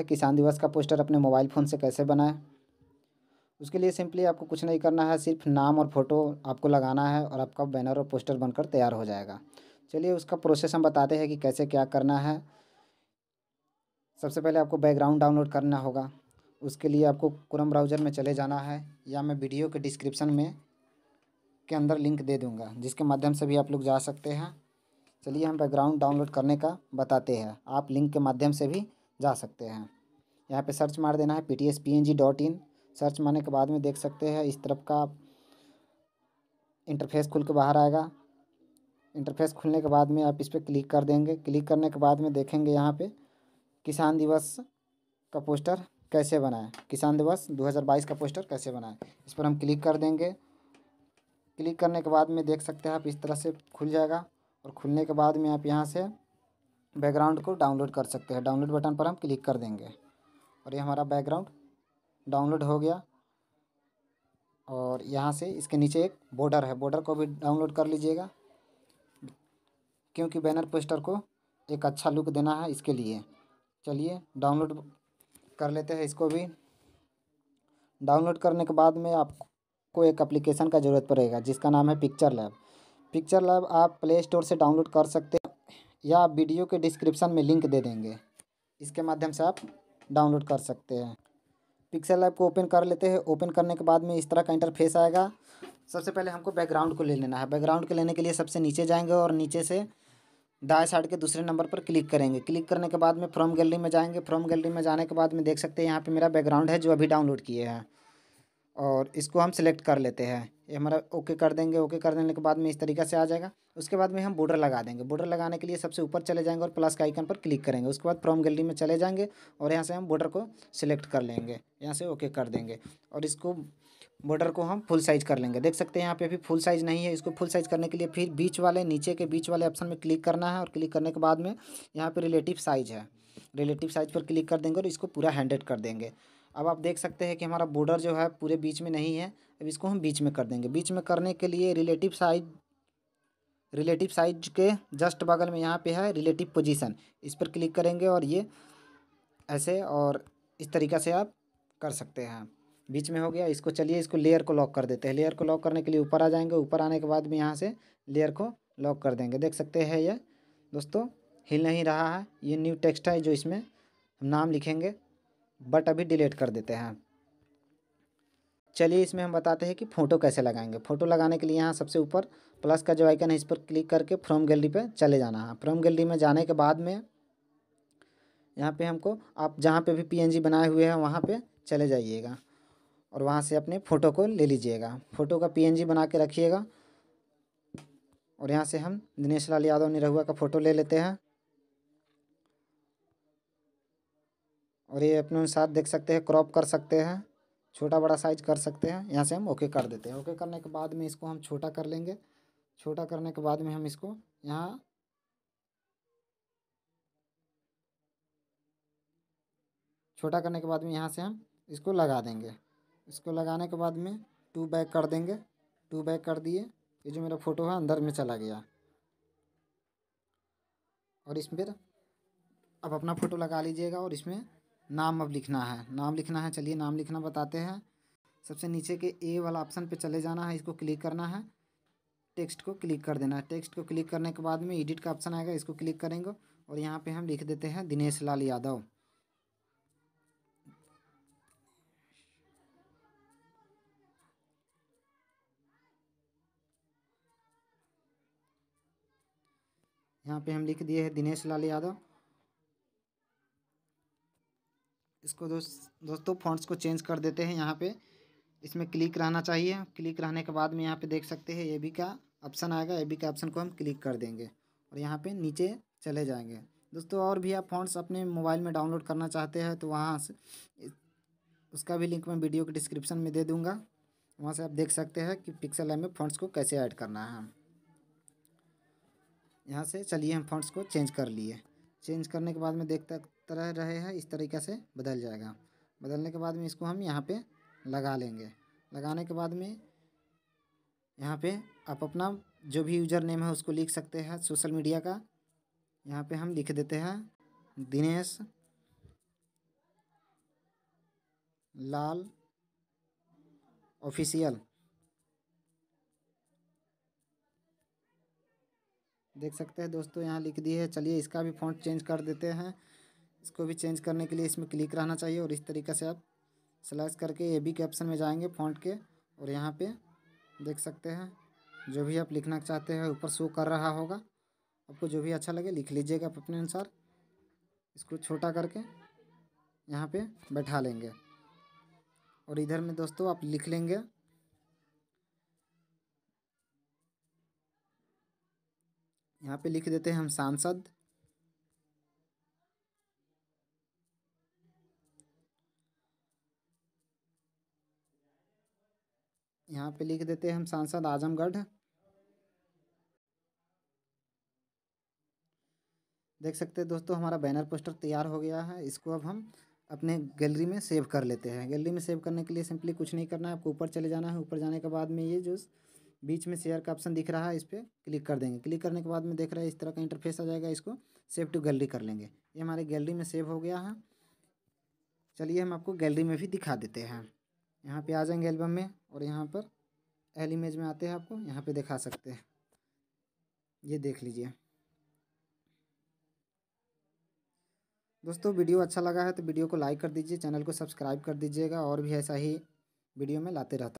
है किसान दिवस का पोस्टर अपने मोबाइल फ़ोन से कैसे बनाएं उसके लिए सिंपली आपको कुछ नहीं करना है सिर्फ नाम और फ़ोटो आपको लगाना है और आपका बैनर और पोस्टर बनकर तैयार हो जाएगा चलिए उसका प्रोसेस हम बताते हैं कि कैसे क्या करना है सबसे पहले आपको बैकग्राउंड डाउनलोड करना होगा उसके लिए आपको क्रम ब्राउज़र में चले जाना है या मैं वीडियो के डिस्क्रिप्शन में के अंदर लिंक दे दूँगा जिसके माध्यम से भी आप लोग जा सकते हैं चलिए हम बैकग्राउंड डाउनलोड करने का बताते हैं आप लिंक के माध्यम से भी जा सकते हैं यहाँ पे सर्च मार देना है P T S P N G dot in search मारने के बाद में देख सकते हैं इस तरफ का इंटरफेस खुल के बाहर आएगा इंटरफेस खुलने के बाद में आप इस पर क्लिक कर देंगे क्लिक करने के बाद में देखेंगे यहाँ पे किसान दिवस का पोस्टर कैसे बनाए किसान दिवस 2022 का पोस्टर कैसे बनाए इस पर हम क्लिक कर देंगे क्लिक करने के बाद में देख सकते हैं आप इस तरह से खुल जाएगा और खुलने के बाद में आप यहाँ से बैकग्राउंड को डाउनलोड कर सकते हैं डाउनलोड बटन पर हम क्लिक कर देंगे और ये हमारा बैकग्राउंड डाउनलोड हो गया और यहाँ से इसके नीचे एक बॉर्डर है बॉर्डर को भी डाउनलोड कर लीजिएगा क्योंकि बैनर पोस्टर को एक अच्छा लुक देना है इसके लिए चलिए डाउनलोड कर लेते हैं इसको भी डाउनलोड करने के बाद में आपको एक एप्लीकेशन का ज़रूरत पड़ेगा जिसका नाम है पिक्चर लैब पिक्चर लैब आप प्ले स्टोर से डाउनलोड कर सकते या वीडियो के डिस्क्रिप्शन में लिंक दे देंगे इसके माध्यम से आप डाउनलोड कर सकते हैं पिक्सल ऐप को ओपन कर लेते हैं ओपन करने के बाद में इस तरह का इंटरफेस आएगा सबसे पहले हमको बैकग्राउंड को ले लेना है बैकग्राउंड को लेने के लिए सबसे नीचे जाएंगे और नीचे से दाएं साइड के दूसरे नंबर पर क्लिक करेंगे क्लिक करने के बाद में फ्रॉम गैलरी में जाएंगे फ्रॉम गैलरी में जाने के बाद में देख सकते हैं यहाँ पे मेरा बैकग्राउंड है जो अभी डाउनलोड किए हैं और इसको हम सिलेक्ट कर लेते हैं ये हमारा ओके कर देंगे ओके कर देने के बाद में इस तरीके से आ जाएगा उसके बाद में हम बॉर्डर लगा देंगे बॉर्डर लगाने के लिए सबसे ऊपर चले जाएंगे और प्लस के आइकन पर क्लिक करेंगे उसके बाद फ्रॉम गैलरी में चले जाएंगे और यहाँ से हम बॉर्डर को सिलेक्ट कर लेंगे यहाँ से ओके कर देंगे और इसको बॉर्डर को हम फुल साइज़ कर लेंगे देख सकते हैं यहाँ पे अभी फुल साइज़ नहीं है इसको फुल साइज़ करने के लिए फिर बीच वाले नीचे के बीच वाले ऑप्शन में क्लिक करना है और क्लिक करने के बाद में यहाँ पर रिलेटिव साइज़ है रिलेटिव साइज़ पर क्लिक कर देंगे और इसको पूरा हैंडेड कर देंगे अब आप देख सकते हैं कि हमारा बॉर्डर जो है पूरे बीच में नहीं है अब इसको हम बीच में कर देंगे बीच में करने के लिए रिलेटिव साइज रिलेटिव साइज के जस्ट बगल में यहाँ पे है रिलेटिव पोजीशन इस पर क्लिक करेंगे और ये ऐसे और इस तरीका से आप कर सकते हैं बीच में हो गया इसको चलिए इसको लेयर को लॉक कर देते हैं लेयर को लॉक करने के लिए ऊपर आ जाएंगे ऊपर आने के बाद में यहाँ से लेयर को लॉक कर देंगे देख सकते हैं ये दोस्तों हिल नहीं रहा है ये न्यू टेक्स्ट है जो इसमें हम नाम लिखेंगे बट अभी डिलीट कर देते हैं चलिए इसमें हम बताते हैं कि फ़ोटो कैसे लगाएंगे फ़ोटो लगाने के लिए यहाँ सबसे ऊपर प्लस का जो आइकन है इस पर क्लिक करके फ्रॉम गैलरी पे चले जाना है फ्रॉम गैलरी में जाने के बाद में यहाँ पे हमको आप जहाँ पे भी पीएनजी बनाए हुए हैं वहाँ पे चले जाइएगा और वहाँ से अपने फ़ोटो को ले लीजिएगा फ़ोटो का जी बना के रखिएगा और यहाँ से हम दिनेश लाल यादव निरहुआ का फ़ोटो ले लेते हैं और ये अपने अनुसार देख सकते हैं क्रॉप कर सकते हैं छोटा बड़ा साइज कर सकते हैं यहाँ से हम ओके कर देते हैं ओके करने के बाद में इसको हम छोटा कर लेंगे छोटा करने के बाद में हम इसको यहाँ छोटा करने के बाद में यहाँ से हम इसको लगा देंगे इसको लगाने के बाद में टू बैक कर देंगे टू बैक कर दिए ये जो मेरा फ़ोटो है अंदर में चला गया और इसमें अब अपना फ़ोटो लगा लीजिएगा और इसमें नाम अब लिखना है नाम लिखना है चलिए नाम लिखना बताते हैं सबसे नीचे के ए वाला ऑप्शन पे चले जाना है इसको क्लिक करना है टेक्स्ट को क्लिक कर देना है टेक्स्ट को क्लिक करने के बाद में एडिट का ऑप्शन आएगा इसको क्लिक करेंगे और यहाँ पे हम लिख देते हैं दिनेश लाल यादव यहाँ पे हम लिख दिए हैं दिनेश लाल यादव इसको दोस्त दोस्तों फॉन्ट्स को चेंज कर देते हैं यहाँ पे इसमें क्लिक रहना चाहिए क्लिक रहने के बाद में यहाँ पे देख सकते हैं ए बी का ऑप्शन आएगा ए बी के ऑप्शन को हम क्लिक कर देंगे और यहाँ पे नीचे चले जाएंगे दोस्तों और भी आप फॉन्ट्स अपने मोबाइल में डाउनलोड करना चाहते हैं तो वहाँ से उसका भी लिंक मैं वीडियो के डिस्क्रिप्शन में दे दूँगा वहाँ से आप देख सकते हैं कि पिक्सल में फॉन्ट्स को कैसे ऐड करना है यहाँ से चलिए हम फॉन्ट्स को चेंज कर लिए चेंज करने के बाद में देखता तरह रहे हैं इस तरीके से बदल जाएगा बदलने के बाद में इसको हम यहाँ पे लगा लेंगे लगाने के बाद में यहाँ पे आप अपना जो भी यूजर नेम है उसको लिख सकते हैं सोशल मीडिया का यहाँ पे हम लिख देते हैं दिनेश लाल ऑफिशियल देख सकते हैं दोस्तों यहाँ लिख दिए है चलिए इसका भी फॉन्ट चेंज कर देते हैं इसको भी चेंज करने के लिए इसमें क्लिक रहना चाहिए और इस तरीके से आप सेलेक्ट करके ए बी के ऑप्शन में जाएंगे फॉन्ट के और यहाँ पे देख सकते हैं जो भी आप लिखना चाहते हैं ऊपर शो कर रहा होगा आपको जो भी अच्छा लगे लिख लीजिएगा आप अपने अनुसार इसको छोटा करके यहाँ पर बैठा लेंगे और इधर में दोस्तों आप लिख लेंगे यहाँ पे लिख देते हैं हम सांसद यहाँ पे लिख देते हैं हम सांसद आजमगढ़ देख सकते हैं दोस्तों हमारा बैनर पोस्टर तैयार हो गया है इसको अब हम अपने गैलरी में सेव कर लेते हैं गैलरी में सेव करने के लिए सिंपली कुछ नहीं करना है आपको ऊपर चले जाना है ऊपर जाने के बाद में ये जो बीच में शेयर का ऑप्शन दिख रहा है इस पर क्लिक कर देंगे क्लिक करने के बाद में देख रहे हैं इस तरह का इंटरफेस आ जाएगा इसको सेव टू गैलरी कर लेंगे ये हमारे गैलरी में सेव हो गया है चलिए हम आपको गैलरी में भी दिखा देते हैं यहाँ पर आ जाएंगे एल्बम में और यहाँ पर एल इमेज में आते हैं आपको यहाँ पर दिखा सकते हैं ये देख लीजिए दोस्तों वीडियो अच्छा लगा है तो वीडियो को लाइक कर दीजिए चैनल को सब्सक्राइब कर दीजिएगा और भी ऐसा ही वीडियो में लाते रहता